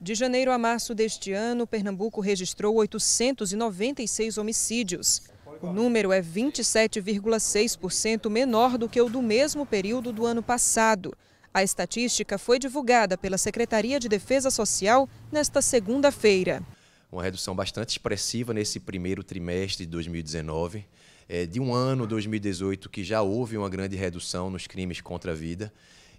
De janeiro a março deste ano, Pernambuco registrou 896 homicídios. O número é 27,6% menor do que o do mesmo período do ano passado. A estatística foi divulgada pela Secretaria de Defesa Social nesta segunda-feira. Uma redução bastante expressiva nesse primeiro trimestre de 2019. É, eh, de um ano, 2018, que já houve uma grande redução nos crimes contra a vida.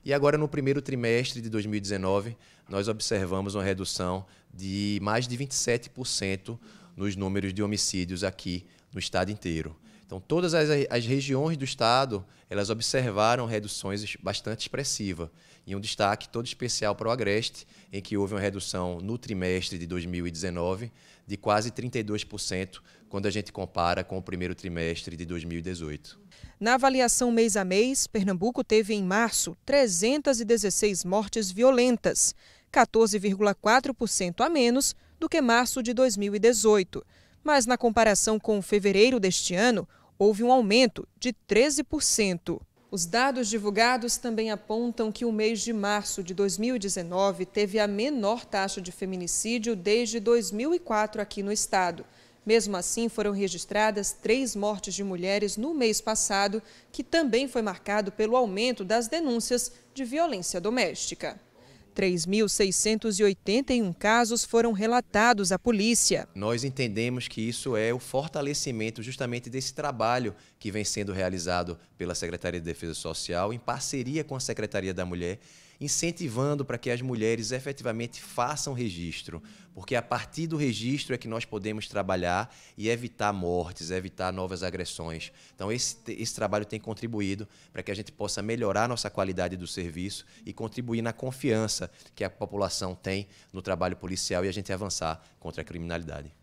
E agora, no primeiro trimestre de 2019, nós observamos uma redução de mais de 27% nos números de homicídios aqui no estado inteiro. Então, todas as, as regiões do estado, elas observaram reduções bastante expressivas. E um destaque todo especial para o Agreste, em que houve uma redução no trimestre de 2019 de quase 32% quando a gente compara com o primeiro trimestre de 2018. Na avaliação mês a mês, Pernambuco teve em março 316 mortes violentas, 14,4% a menos do que março de 2018 mas na comparação com fevereiro deste ano, houve um aumento de 13%. Os dados divulgados também apontam que o mês de março de 2019 teve a menor taxa de feminicídio desde 2004 aqui no estado. Mesmo assim, foram registradas três mortes de mulheres no mês passado, que também foi marcado pelo aumento das denúncias de violência doméstica. 3.681 casos foram relatados à polícia. Nós entendemos que isso é o fortalecimento justamente desse trabalho que vem sendo realizado pela Secretaria de Defesa Social em parceria com a Secretaria da Mulher incentivando para que as mulheres efetivamente façam registro, porque a partir do registro é que nós podemos trabalhar e evitar mortes, evitar novas agressões. Então, esse, esse trabalho tem contribuído para que a gente possa melhorar nossa qualidade do serviço e contribuir na confiança que a população tem no trabalho policial e a gente avançar contra a criminalidade.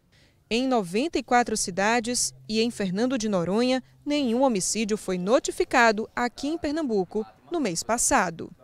Em 94 cidades e em Fernando de Noronha, nenhum homicídio foi notificado aqui em Pernambuco no mês passado.